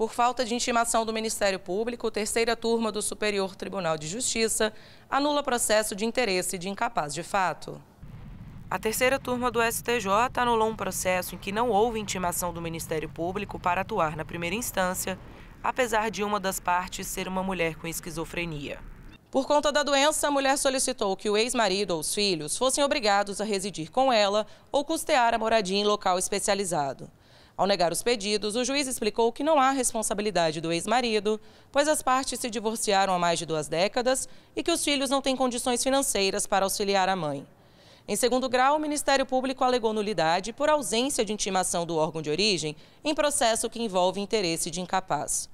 por falta de intimação do Ministério Público, terceira turma do Superior Tribunal de Justiça anula processo de interesse de incapaz de fato. A terceira turma do STJ anulou um processo em que não houve intimação do Ministério Público para atuar na primeira instância, apesar de uma das partes ser uma mulher com esquizofrenia. Por conta da doença, a mulher solicitou que o ex-marido ou os filhos fossem obrigados a residir com ela ou custear a moradia em local especializado. Ao negar os pedidos, o juiz explicou que não há responsabilidade do ex-marido, pois as partes se divorciaram há mais de duas décadas e que os filhos não têm condições financeiras para auxiliar a mãe. Em segundo grau, o Ministério Público alegou nulidade por ausência de intimação do órgão de origem em processo que envolve interesse de incapaz.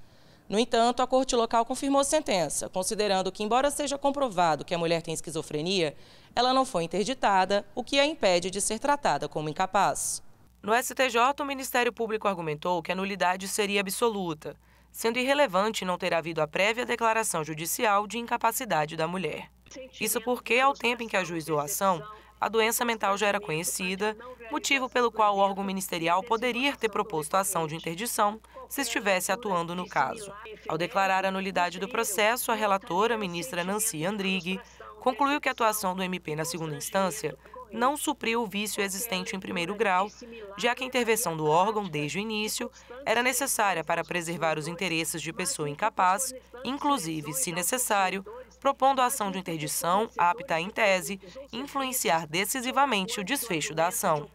No entanto, a corte local confirmou a sentença, considerando que, embora seja comprovado que a mulher tem esquizofrenia, ela não foi interditada, o que a impede de ser tratada como incapaz. No STJ, o Ministério Público argumentou que a nulidade seria absoluta, sendo irrelevante não ter havido a prévia declaração judicial de incapacidade da mulher. Isso porque, ao tempo em que ajuizou a ação, a doença mental já era conhecida, motivo pelo qual o órgão ministerial poderia ter proposto a ação de interdição se estivesse atuando no caso. Ao declarar a nulidade do processo, a relatora, a ministra Nancy Andrighi, concluiu que a atuação do MP na segunda instância não supriu o vício existente em primeiro grau, já que a intervenção do órgão, desde o início, era necessária para preservar os interesses de pessoa incapaz, inclusive, se necessário, propondo a ação de interdição apta, em tese, influenciar decisivamente o desfecho da ação.